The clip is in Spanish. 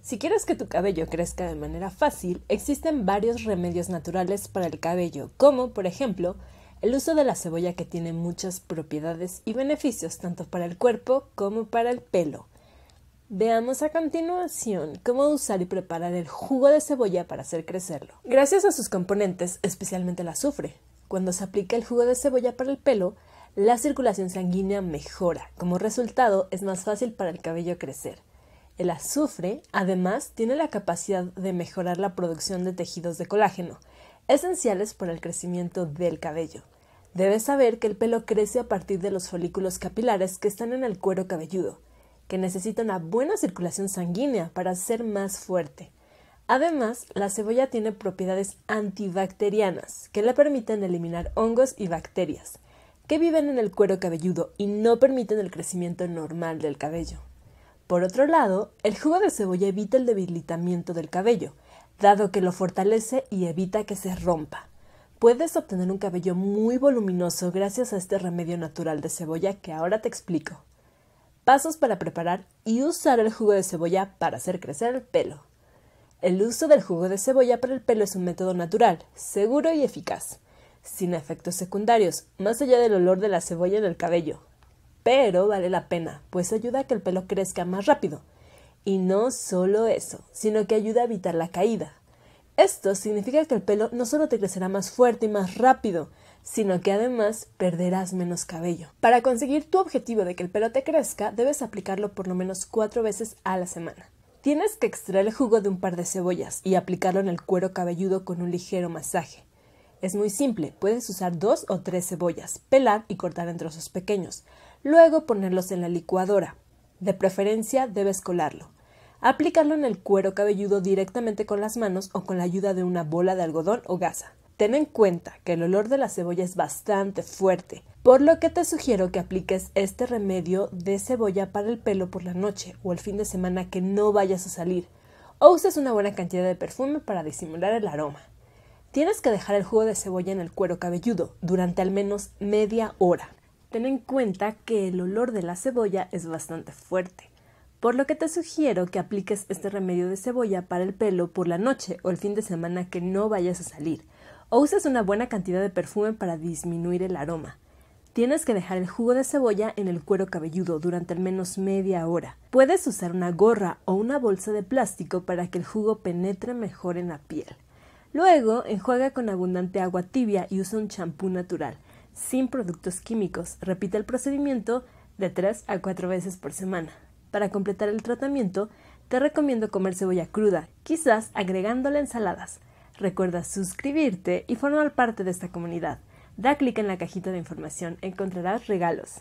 Si quieres que tu cabello crezca de manera fácil, existen varios remedios naturales para el cabello, como por ejemplo el uso de la cebolla que tiene muchas propiedades y beneficios tanto para el cuerpo como para el pelo. Veamos a continuación cómo usar y preparar el jugo de cebolla para hacer crecerlo. Gracias a sus componentes, especialmente el azufre, cuando se aplica el jugo de cebolla para el pelo, la circulación sanguínea mejora. Como resultado, es más fácil para el cabello crecer. El azufre, además, tiene la capacidad de mejorar la producción de tejidos de colágeno, esenciales para el crecimiento del cabello. Debes saber que el pelo crece a partir de los folículos capilares que están en el cuero cabelludo que necesita una buena circulación sanguínea para ser más fuerte. Además, la cebolla tiene propiedades antibacterianas que le permiten eliminar hongos y bacterias que viven en el cuero cabelludo y no permiten el crecimiento normal del cabello. Por otro lado, el jugo de cebolla evita el debilitamiento del cabello, dado que lo fortalece y evita que se rompa. Puedes obtener un cabello muy voluminoso gracias a este remedio natural de cebolla que ahora te explico. Pasos para preparar y usar el jugo de cebolla para hacer crecer el pelo. El uso del jugo de cebolla para el pelo es un método natural, seguro y eficaz, sin efectos secundarios, más allá del olor de la cebolla en el cabello. Pero vale la pena, pues ayuda a que el pelo crezca más rápido. Y no solo eso, sino que ayuda a evitar la caída. Esto significa que el pelo no solo te crecerá más fuerte y más rápido, sino que además perderás menos cabello. Para conseguir tu objetivo de que el pelo te crezca, debes aplicarlo por lo menos cuatro veces a la semana. Tienes que extraer el jugo de un par de cebollas y aplicarlo en el cuero cabelludo con un ligero masaje. Es muy simple, puedes usar dos o tres cebollas, pelar y cortar en trozos pequeños, luego ponerlos en la licuadora. De preferencia debes colarlo. Aplicarlo en el cuero cabelludo directamente con las manos o con la ayuda de una bola de algodón o gasa. Ten en cuenta que el olor de la cebolla es bastante fuerte, por lo que te sugiero que apliques este remedio de cebolla para el pelo por la noche o el fin de semana que no vayas a salir, o uses una buena cantidad de perfume para disimular el aroma. Tienes que dejar el jugo de cebolla en el cuero cabelludo durante al menos media hora. Ten en cuenta que el olor de la cebolla es bastante fuerte, por lo que te sugiero que apliques este remedio de cebolla para el pelo por la noche o el fin de semana que no vayas a salir o uses una buena cantidad de perfume para disminuir el aroma. Tienes que dejar el jugo de cebolla en el cuero cabelludo durante al menos media hora. Puedes usar una gorra o una bolsa de plástico para que el jugo penetre mejor en la piel. Luego, enjuaga con abundante agua tibia y usa un champú natural, sin productos químicos. Repite el procedimiento de 3 a 4 veces por semana. Para completar el tratamiento, te recomiendo comer cebolla cruda, quizás agregándole ensaladas. Recuerda suscribirte y formar parte de esta comunidad. Da clic en la cajita de información, encontrarás regalos.